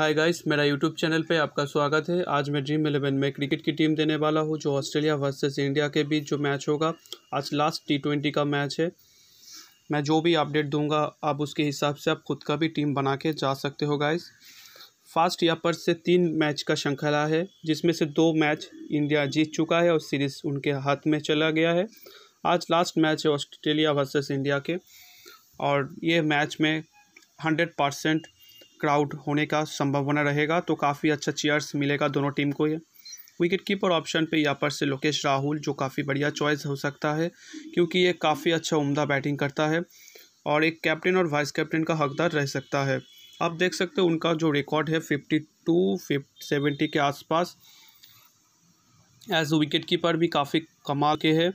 हाय guys मेरा YouTube channel पे आपका स्वागत है आज मैं ड्रीम इलेवन में क्रिकेट की टीम देने वाला हूँ जो ऑस्ट्रेलिया वर्सेस इंडिया के बीच जो मैच होगा आज लास्ट टी ट्वेंटी का मैच है मैं जो भी अपडेट दूंगा आप उसके हिसाब से आप खुद का भी टीम बना के जा सकते हो गाइस फास्ट या पर से तीन मैच का श्रृंखला है जिसमें से दो मैच इंडिया जीत चुका है और सीरीज़ उनके हाथ में चला गया है आज लास्ट मैच है ऑस्ट्रेलिया वर्सेस इंडिया के और ये मैच में हंड्रेड परसेंट क्राउड होने का संभावना रहेगा तो काफ़ी अच्छा चेयर्स मिलेगा दोनों टीम को ये विकेट कीपर ऑप्शन पे यहाँ पर से लोकेश राहुल जो काफ़ी बढ़िया चॉइस हो सकता है क्योंकि ये काफ़ी अच्छा उम्दा बैटिंग करता है और एक कैप्टन और वाइस कैप्टन का हकदार रह सकता है आप देख सकते हो उनका जो रिकॉर्ड है फिफ्टी टू सेवेंटी के आसपास एज विकेट कीपर भी काफ़ी कमा के है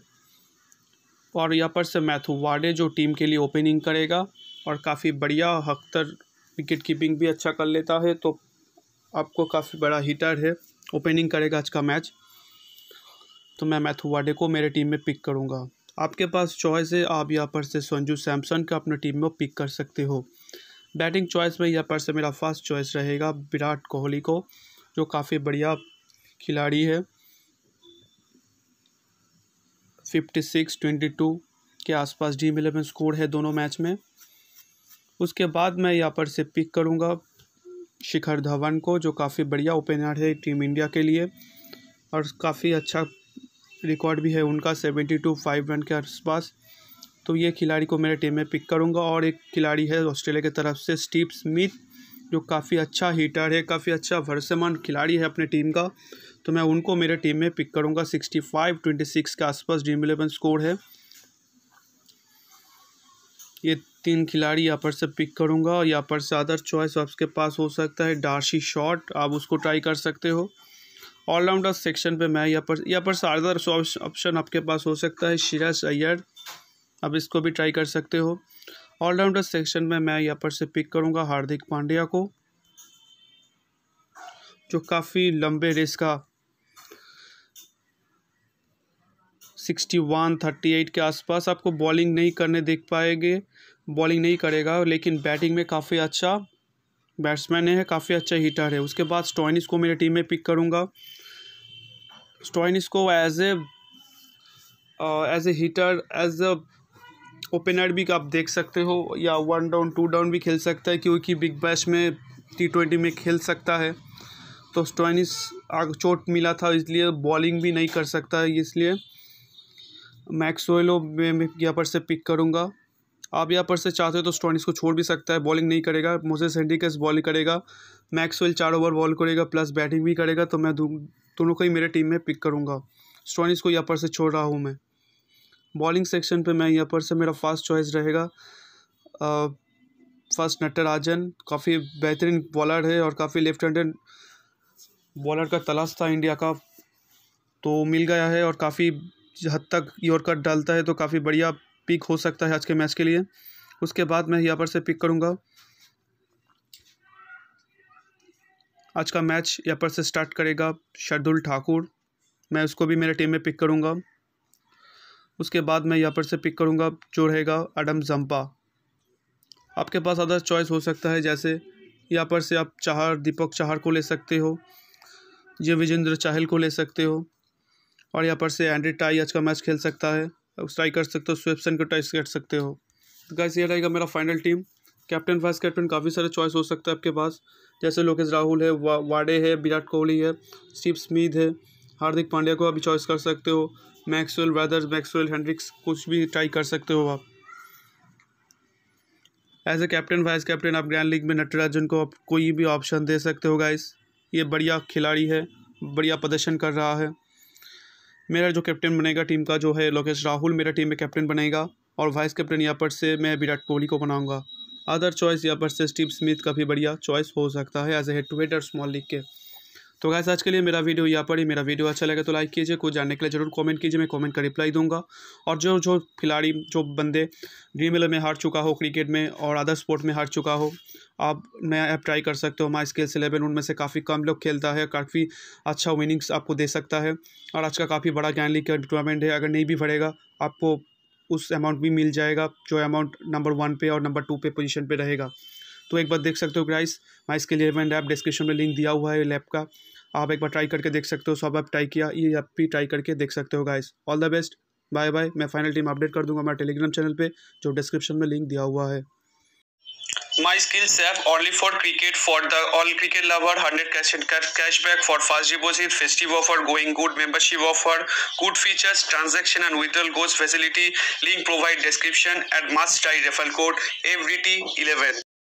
और यहाँ पर से मैथू वार्डे जो टीम के लिए ओपनिंग करेगा और काफ़ी बढ़िया हकदर विकेट कीपिंग भी अच्छा कर लेता है तो आपको काफ़ी बड़ा हीटर है ओपनिंग करेगा आज का मैच तो मैं मैथू वाडे को मेरे टीम में पिक करूँगा आपके पास चॉइस है आप यहाँ पर से संजू सैमसन का अपने टीम में पिक कर सकते हो बैटिंग चॉइस में यहाँ पर से मेरा फर्स्ट चॉइस रहेगा विराट कोहली को जो काफ़ी बढ़िया खिलाड़ी है फिफ्टी सिक्स ट्वेंटी टू के आसपास डीम इलेवन स्कोर है दोनों मैच में उसके बाद मैं यहाँ पर से पिक करूँगा शिखर धवन को जो काफ़ी बढ़िया ओपनर है टीम इंडिया के लिए और काफ़ी अच्छा रिकॉर्ड भी है उनका सेवेंटी टू फाइव रन के आसपास तो ये खिलाड़ी को मेरे टीम में पिक करूँगा और एक खिलाड़ी है ऑस्ट्रेलिया की तरफ से स्टीव स्मिथ जो काफ़ी अच्छा हीटर है काफ़ी अच्छा भरसेमान खिलाड़ी है अपने टीम का तो मैं उनको मेरे टीम में पिक करूँगा सिक्सटी फाइव ट्वेंटी सिक्स के आसपास ड्रीम इलेवन स्कोर है ये तीन खिलाड़ी यहाँ पर से पिक करूँगा और यहाँ पर से अदर चॉइस आपके पास हो सकता है डार्सी शॉट आप उसको ट्राई कर सकते हो ऑलराउंडर सेक्शन पे मैं यहाँ पर यहाँ पर से अदर ऑप्शन आपके पास हो सकता है शिराज अय्यर आप इसको भी ट्राई कर सकते हो ऑलराउंडर सेक्शन में मैं यहाँ पर से पिक करूँगा हार्दिक पांड्या को जो काफ़ी लंबे रेस का सिक्सटी वन थर्टी एट के आसपास आपको बॉलिंग नहीं करने देख पाएंगे बॉलिंग नहीं करेगा लेकिन बैटिंग में काफ़ी अच्छा बैट्समैन है काफ़ी अच्छा हीटर है उसके बाद स्टॉइनिस को मेरी टीम में पिक करूँगा स्टॉइनिस को as a as a hitter as a opener भी आप देख सकते हो या वन डाउन टू डाउन भी खेल सकता है क्योंकि बिग बैश में टी ट्वेंटी में खेल सकता है तो स्टॉइनिस आग चोट मिला था इसलिए बॉलिंग भी नहीं कर सकता है इसलिए में यहाँ पर से पिक करूँगा आप यहाँ पर से चाहते हो तो स्टोनिस को छोड़ भी सकता है बॉलिंग नहीं करेगा मोसेस हेंडिकस बॉलिंग करेगा मैक्सवेल चार ओवर बॉल करेगा प्लस बैटिंग भी करेगा तो मैं दोनों को ही मेरे टीम में पिक करूँगा स्टोनिस को यहाँ पर से छोड़ रहा हूँ मैं बॉलिंग सेक्शन पे मैं यहाँ पर से मेरा फर्स्ट चॉइस रहेगा फर्स्ट नटराजन काफ़ी बेहतरीन बॉलर है और काफ़ी लेफ्ट हैंडेड बॉलर का तलाश था इंडिया का तो मिल गया है और काफ़ी हद तक यॉर्कर डालता है तो काफ़ी बढ़िया पिक हो सकता है आज के मैच के लिए उसके बाद मैं यहाँ पर से पिक करूँगा आज का मैच यहाँ पर से स्टार्ट करेगा शरदुल ठाकुर मैं उसको भी मेरे टीम में पिक करूँगा उसके बाद मैं यहाँ पर से पिक करूँगा जो रहेगा अडम जम्पा आपके पास अदर चॉइस हो सकता है जैसे यहाँ पर से आप चाहर दीपक चाहर को ले सकते हो ये विजेंद्र चाहल को ले सकते हो और यहाँ पर से एंड्री टाई आज का मैच खेल सकता है ट्राई कर सकते हो स्वेपसन को ट्राई कर सकते हो तो गाइस ये रहेगा मेरा final team captain vice captain काफ़ी सारे चॉइस हो सकते हैं आपके पास जैसे लोकेश राहुल है वा, वाडे है विराट कोहली है स्टीव स्मिथ है हार्दिक पांड्या को आप चॉइस कर सकते हो मैक्सवेल वेदर्स मैक्सवेल हैंड्रिक्स कुछ भी ट्राई कर सकते हो आप as a captain vice captain आप ग्रैंड लीग में नटराजन को आप कोई भी ऑप्शन दे सकते हो गाइस ये बढ़िया खिलाड़ी है बढ़िया प्रदर्शन कर रहा है मेरा जो कैप्टन बनेगा टीम का जो है लोकेश राहुल मेरा टीम में कैप्टन बनेगा और वाइस कैप्टन यहाँ पर से मैं विराट कोहली को बनाऊँगा अदर चॉइस यहाँ पर से स्टीव स्मिथ का भी बढ़िया चॉइस हो सकता है as a head to head और स्मॉल लीग के तो गैस आज के लिए मेरा वीडियो यहाँ पर ही मेरा वीडियो अच्छा लगे तो लाइक कीजिए कुछ जानने के लिए जरूर कमेंट कीजिए मैं कमेंट का रिप्लाई दूंगा और जो जो खिलाड़ी जो बंदे ड्रीम इलेवन में हार चुका हो क्रिकेट में और अदर स्पोर्ट में हार चुका हो आप नया ऐप ट्राई कर सकते हो माई स्किल्स इलेवन उनमें से काफ़ी कम लोग खेलता है काफ़ी अच्छा विनिंग्स आपको दे सकता है और आज का काफ़ी बड़ा ज्ञान लीग का टूर्नामेंट है अगर नहीं भी भरेगा आपको उस अमाउंट भी मिल जाएगा जो अमाउंट नंबर वन पे और नंबर टू पे पोजीशन पे रहेगा तो एक बार देख सकते हो guys my skill eleven app description में लिंक दिया हुआ है इस का आप एक बार ट्राई करके देख सकते हो सब ऐप ट्राई किया ये ऐप भी ट्राई करके देख सकते हो guys all the best bye bye मैं फाइनल टीम अपडेट कर दूंगा हमारे टेलीग्राम चैनल पे जो डिस्क्रिप्शन में लिंक दिया हुआ है my skills app only for cricket for the all cricket lover hundred cash cashback for fast deposit festive offer going good membership offer good features transaction and withdrawal goes facility link provide description at must try refer code every T eleven